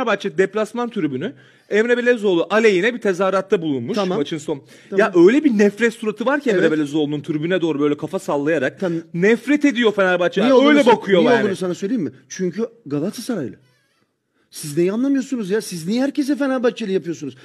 Fenerbahçe deplasman tribünü Emre Belezoğlu aleyhine bir tezahüratta bulunmuş Tamam. maçın son. Tamam. Ya öyle bir nefret suratı var ki Emre Evet. Belezoğlu'nun tribüne doğru böyle kafa sallayarak. Tamam. Nefret ediyor Fenerbahçe. Niye öyle bakıyor yani. niye yani. olduğunu sana söyleyeyim mi? Çünkü Galatasaraylı. Siz neyi anlamıyorsunuz ya? Siz niye herkese Fenerbahçeli yapıyorsunuz?